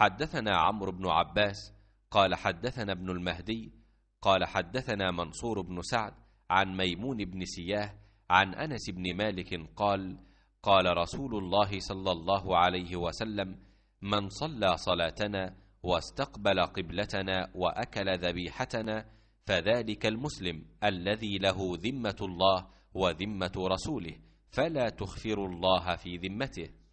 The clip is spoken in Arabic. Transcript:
حدثنا عمرو بن عباس قال حدثنا ابن المهدي قال حدثنا منصور بن سعد عن ميمون بن سياه عن انس بن مالك قال قال رسول الله صلى الله عليه وسلم من صلى صلاتنا واستقبل قبلتنا واكل ذبيحتنا فذلك المسلم الذي له ذمه الله وذمه رسوله فلا تخفر الله في ذمته